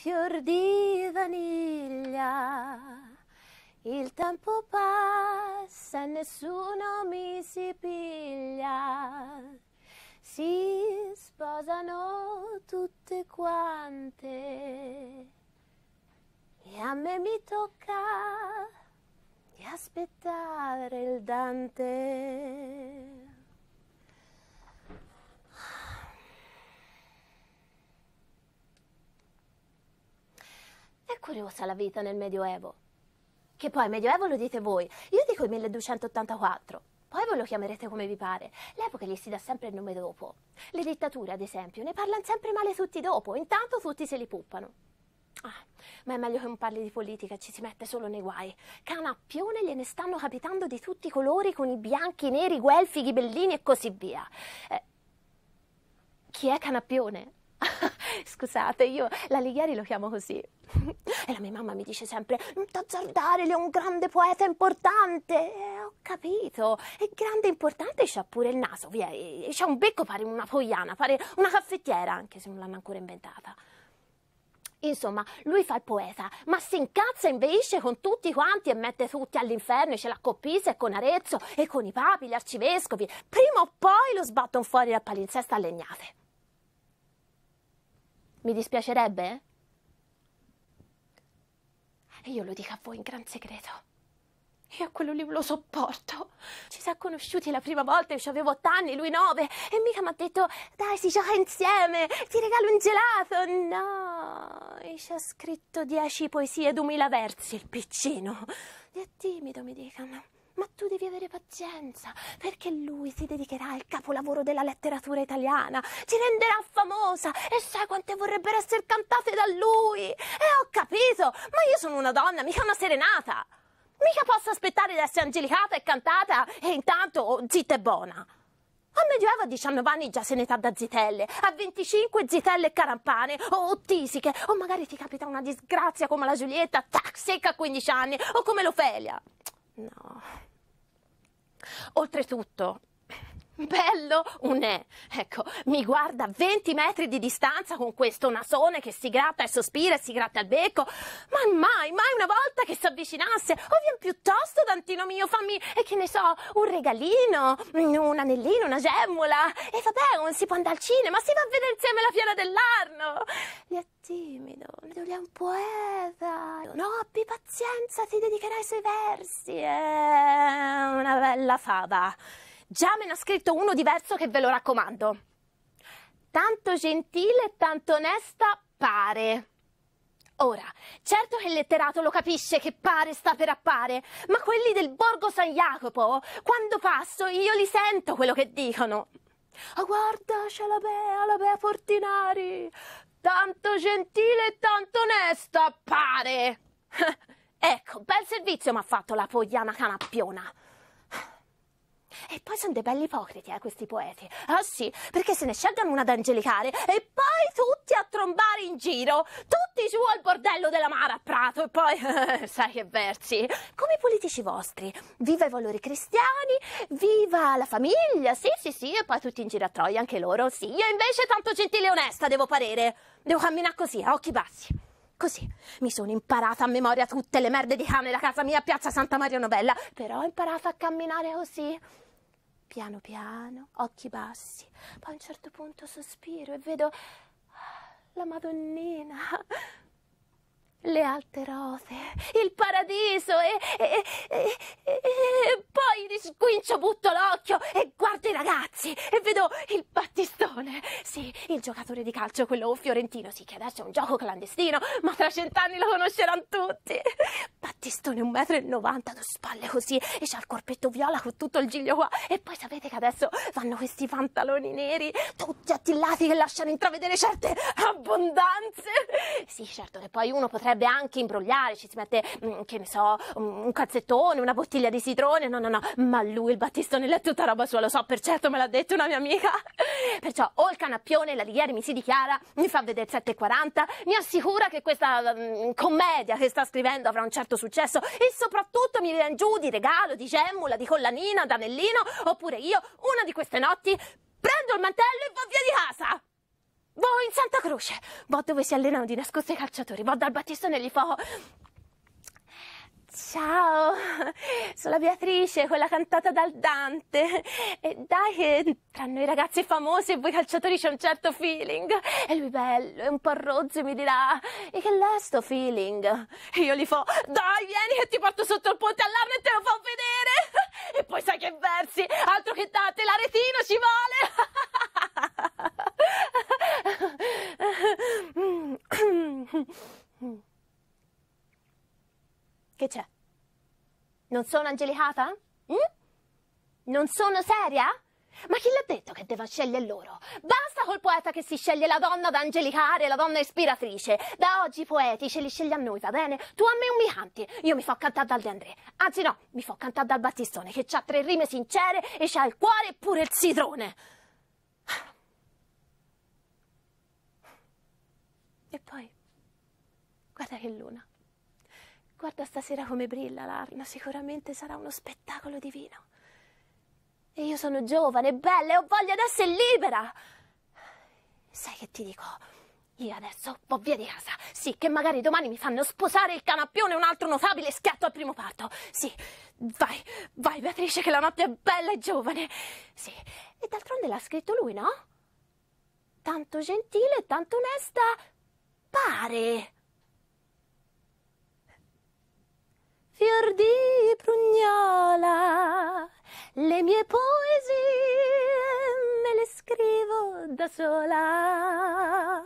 fior di vaniglia. Il tempo passa e nessuno mi si piglia. Si sposano tutte quante e a me mi tocca di aspettare il Dante. curiosa la vita nel Medioevo. Che poi Medioevo lo dite voi, io dico il 1284. Poi voi lo chiamerete come vi pare. L'epoca gli si dà sempre il nome dopo. Le dittature, ad esempio, ne parlano sempre male tutti dopo, intanto tutti se li puppano. Ah, ma è meglio che non parli di politica, ci si mette solo nei guai. Canappione gliene stanno capitando di tutti i colori, con i bianchi, i neri, i guelfi, i ghibellini e così via. Eh, chi è Canappione? Scusate, io l'Alighieri lo chiamo così. E la mia mamma mi dice sempre: Non t'azzardare, lui è un grande poeta importante. E eh, ho capito, è grande e importante, c'ha pure il naso, via, c'ha un becco pare una poiana, pare una caffettiera, anche se non l'hanno ancora inventata. Insomma, lui fa il poeta, ma si incazza e inveisce con tutti quanti e mette tutti all'inferno, e ce l'ha coppisa e con Arezzo e con i papi, gli arcivescovi. Prima o poi lo sbattono fuori dal palinsesto a legnate. Mi dispiacerebbe? E io lo dico a voi in gran segreto. Io a quello lì lo sopporto. Ci siamo conosciuti la prima volta, io avevo 8 anni, lui nove. e mica mi ha detto, dai, si gioca insieme, ti regalo un gelato. No, e ci ha scritto dieci poesie, 2000 versi, il piccino. E timido, mi dicono. Ma tu devi avere pazienza, perché lui si dedicherà al capolavoro della letteratura italiana, ci renderà famosa e sai quante vorrebbero essere cantate da lui. E ho capito, ma io sono una donna, mica una serenata. Mica posso aspettare di essere angelicata e cantata e intanto zitta e buona. A Medioevo a 19 anni già se ne sta da zitelle, a 25 zitelle e carampane, o tisiche, o magari ti capita una disgrazia come la Giulietta, tac, secca a 15 anni, o come l'Ofelia. No. Oltretutto, Bello un è. Ecco, mi guarda a 20 metri di distanza con questo nasone che si gratta e sospira e si gratta il becco. Ma mai, mai una volta che si avvicinasse. O vien piuttosto, Dantino mio, fammi, e eh, che ne so, un regalino, un anellino, una gemmola. E vabbè, si può andare al cinema, si va a vedere insieme la fiera dell'Arno. Gli è timido, lui è un poeta. No, abbi pazienza, ti dedicherai ai suoi versi. È una bella fava. Già me ne ha scritto uno diverso che ve lo raccomando. Tanto gentile, tanto onesta, pare. Ora, certo che il letterato lo capisce che pare sta per appare, ma quelli del borgo San Jacopo, quando passo io li sento quello che dicono. Ah, oh, guarda, c'è la Bea, la Bea Fortinari, tanto gentile e tanto onesta, pare. ecco, bel servizio mi ha fatto la pogliana canappiona. E poi sono dei belli ipocriti, eh, questi poeti. Ah sì, perché se ne scelgono una da angelicare e poi tutti a trombare in giro, tutti giù al bordello della mara a Prato e poi, sai che versi. Come i politici vostri, viva i valori cristiani, viva la famiglia, sì sì sì, e poi tutti in giro a Troia, anche loro, sì. Io invece tanto gentile e onesta devo parere, devo camminare così, a occhi bassi. Così mi sono imparata a memoria tutte le merde di cane, la casa mia, a piazza Santa Maria Novella, però ho imparato a camminare così piano piano, occhi bassi, poi a un certo punto sospiro e vedo la Madonnina, le alte rose, il paradiso e, e, e, e poi di squincio butto l'occhio e guardo i ragazzi e vedo il battistone. Sì, il giocatore di calcio, quello fiorentino, sì, che adesso è un gioco clandestino, ma tra cent'anni lo conosceranno tutti. Battistone un metro e novanta, due spalle così, e c'ha il corpetto viola con tutto il giglio qua. E poi sapete che adesso fanno questi pantaloni neri, tutti attillati che lasciano intravedere certe abbondanze. Sì, certo che poi uno potrebbe anche imbrogliare, ci si mette, mm, che ne so, un, mm, un calzettone, una bottiglia di citrone, no, no, no, ma lui, il battistone, l'è tutta roba sua, lo so per certo, me l'ha detto una mia amica. Perciò o il canappione, la di ieri mi si dichiara, mi fa vedere 7.40, mi assicura che questa um, commedia che sta scrivendo avrà un certo successo e soprattutto mi viene giù di regalo, di gemmula, di collanina, d'anellino, oppure io, una di queste notti, prendo il mantello e vado via di casa. Vo in Santa Croce, vo dove si allenano di nascosto i calciatori, vo dal battistone e gli fo... Ciao, sono la Beatrice, quella cantata dal Dante. E dai che eh, tra noi ragazzi famosi e voi calciatori c'è un certo feeling. E lui bello, è un po' rozzo e mi dirà, e che l'è sto feeling? E io gli fo, dai vieni che ti porto sotto il ponte all'arno e te lo fa vedere. E poi sai che versi, altro che Dante, l'aretino ci vuole. Mm. Che c'è? Non sono angelicata? Mm? Non sono seria? Ma chi l'ha detto che devono scegliere loro? Basta col poeta che si sceglie la donna da angelicare, la donna ispiratrice. Da oggi i poeti ce li scegli a noi, va bene? Tu a me un mi canti, io mi fo cantare dal De André. Anzi no, mi fo cantare dal Battistone, che ha tre rime sincere e ha il cuore e pure il citrone. E poi, guarda che luna. Guarda stasera come brilla l'arno, sicuramente sarà uno spettacolo divino. E io sono giovane, bella e ho voglia di essere libera. Sai che ti dico? Io adesso vo via di casa. Sì, che magari domani mi fanno sposare il canappione un altro notabile schiatto al primo parto. Sì, vai, vai Beatrice, che la notte è bella e giovane. Sì, e d'altronde l'ha scritto lui, no? Tanto gentile, e tanto onesta, pare. fior di prugnola, le mie poesie me le scrivo da sola.